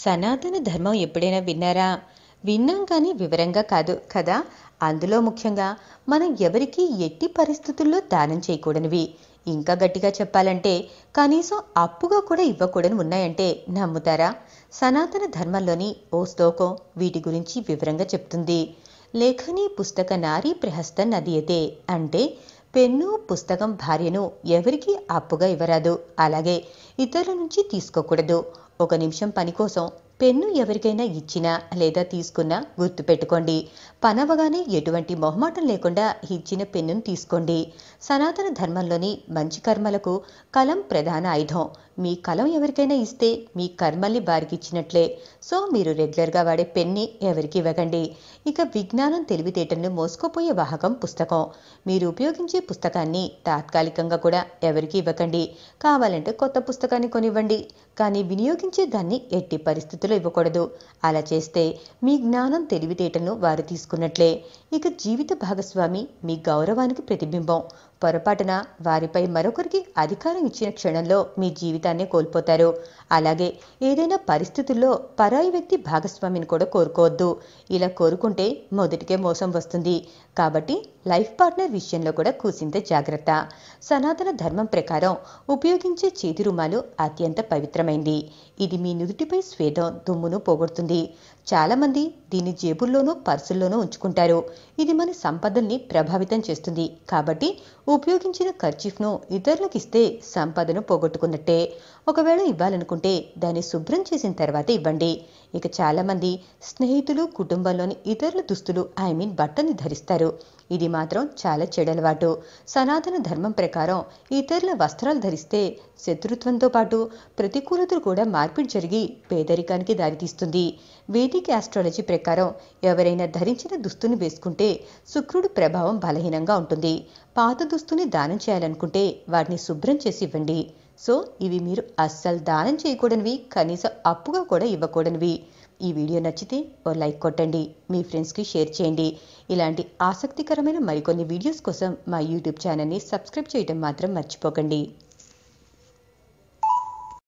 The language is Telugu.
సనాతన ధర్మం ఎప్పుడైనా విన్నారా విన్నాం కానీ వివరంగా కాదు కదా అందులో ముఖ్యంగా మనం ఎవరికీ ఎట్టి పరిస్థితుల్లో దానం చేయకూడనివి ఇంకా గట్టిగా చెప్పాలంటే కనీసం అప్పుగా కూడా ఇవ్వకూడని ఉన్నాయంటే నమ్ముతారా సనాతన ధర్మంలోని ఓ శ్లోకం వీటి గురించి వివరంగా చెప్తుంది లేఖని పుస్తక నారీ ప్రహస్త నదియతే అంటే పెన్ను పుస్తకం భార్యను ఎవరికీ అప్పుగా ఇవ్వరాదు అలాగే ఇతరుల నుంచి తీసుకోకూడదు ఒక నిమిషం పని కోసం పెన్ను ఎవరికైనా ఇచ్చినా లేదా తీసుకున్నా గుర్తుపెట్టుకోండి పనవగానే ఎటువంటి మొహమాటం లేకుండా ఇచ్చిన పెన్నును తీసుకోండి సనాతన ధర్మంలోని మంచి కర్మలకు కలం ప్రధాన ఆయుధం మీ కలం ఎవరికైనా ఇస్తే మీ కర్మల్ని ఇచ్చినట్లే సో మీరు రెగ్యులర్గా వాడే పెన్ని ఎవరికి ఇవ్వకండి ఇక విజ్ఞానం తెలివితేటను మోసుకోపోయే వాహకం పుస్తకం మీరు ఉపయోగించే పుస్తకాన్ని తాత్కాలికంగా కూడా ఎవరికి ఇవ్వకండి కావాలంటే కొత్త పుస్తకాన్ని కొనివ్వండి కానీ వినియోగించే దాన్ని ఎట్టి పరిస్థితుల్లో ఇవ్వకూడదు అలా చేస్తే మీ జ్ఞానం తెలివితేటను వారు తీసుకున్నట్లే ఇక జీవిత భాగస్వామి మీ గౌరవానికి ప్రతిబింబం పొరపాటున వారిపై మరొకరికి అధికారం ఇచ్చిన క్షణంలో మీ జీవితాన్ని కోల్పోతారు అలాగే ఏదైనా పరిస్థితుల్లో పరాయి వ్యక్తి భాగస్వామిని కూడా కోరుకోవద్దు ఇలా కోరుకుంటే మొదటికే మోసం వస్తుంది కాబట్టి లైఫ్ పార్ట్నర్ విషయంలో కూడా కూసింత జాగ్రత్త సనాతన ధర్మం ప్రకారం ఉపయోగించే చేతి రుమాలు అత్యంత పవిత్రమైంది ఇది మీ నుదుటిపై స్వేదం దుమ్మును పోగొడుతుంది చాలామంది దీన్ని జేబుల్లోనూ పర్సుల్లోనూ ఉంచుకుంటారు ఇది మన సంపదల్ని ప్రభావితం చేస్తుంది కాబట్టి ఉపయోగించిన ఖర్చీఫ్ను ఇతరులకు ఇస్తే సంపదను పోగొట్టుకున్నట్టే ఒకవేళ ఇవ్వాలనుకుంటే దాన్ని శుభ్రం చేసిన తర్వాత ఇవ్వండి ఇక చాలామంది స్నేహితులు కుటుంబంలోని ఇతరుల దుస్తులు ఐ మీన్ బట్టని ధరిస్తారు ఇది మాత్రం చాలా చెడలవాటు సనాతన ధర్మం ప్రకారం ఇతరుల వస్త్రాలు ధరిస్తే శత్రుత్వంతో పాటు ప్రతికూలతలు కూడా మార్పిడి జరిగి పేదరికానికి దారితీస్తుంది వేది వైదిక యాస్ట్రాలజీ ప్రకారం ఎవరైనా ధరించిన దుస్తుని వేసుకుంటే శుక్రుడు ప్రభావం బలహీనంగా ఉంటుంది పాత దుస్తుని దానం చేయాలనుకుంటే వాటిని శుభ్రం చేసి ఇవ్వండి సో ఇవి మీరు అస్సలు దానం చేయకూడనివి కనీసం అప్పుగా కూడా ఇవ్వకూడనివి ఈ వీడియో నచ్చితే ఓ లైక్ కొట్టండి మీ ఫ్రెండ్స్కి షేర్ చేయండి ఇలాంటి ఆసక్తికరమైన మరికొన్ని వీడియోస్ కోసం మా యూట్యూబ్ ఛానల్ని సబ్స్క్రైబ్ చేయడం మాత్రం మర్చిపోకండి